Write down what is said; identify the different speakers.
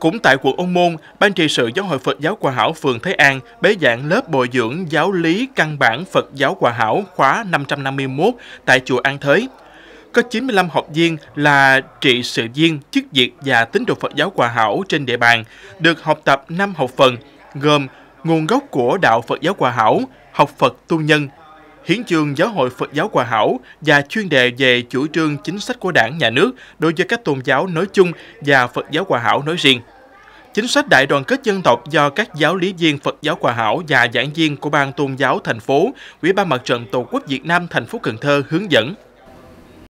Speaker 1: Cũng tại quận Ôn Môn, Ban trị sự Giáo hội Phật giáo Hòa Hảo phường Thế An bế giảng lớp bồi dưỡng giáo lý căn bản Phật giáo Hòa Hảo khóa 551 tại chùa An Thới. Có 95 học viên là trị sự viên, chức việc và tín đồ Phật giáo Hòa Hảo trên địa bàn, được học tập 5 học phần, gồm nguồn gốc của đạo Phật giáo Hòa Hảo, học Phật tu nhân, hiến chương Giáo hội Phật giáo Hòa Hảo và chuyên đề về chủ trương chính sách của đảng, nhà nước đối với các tôn giáo nói chung và Phật giáo Hòa Hảo nói riêng. Chính sách đại đoàn kết dân tộc do các giáo lý viên Phật giáo Hòa Hảo và giảng viên của Ban Tôn giáo thành phố, Ủy ban Mặt trận Tổ quốc Việt Nam thành phố Cần Thơ hướng dẫn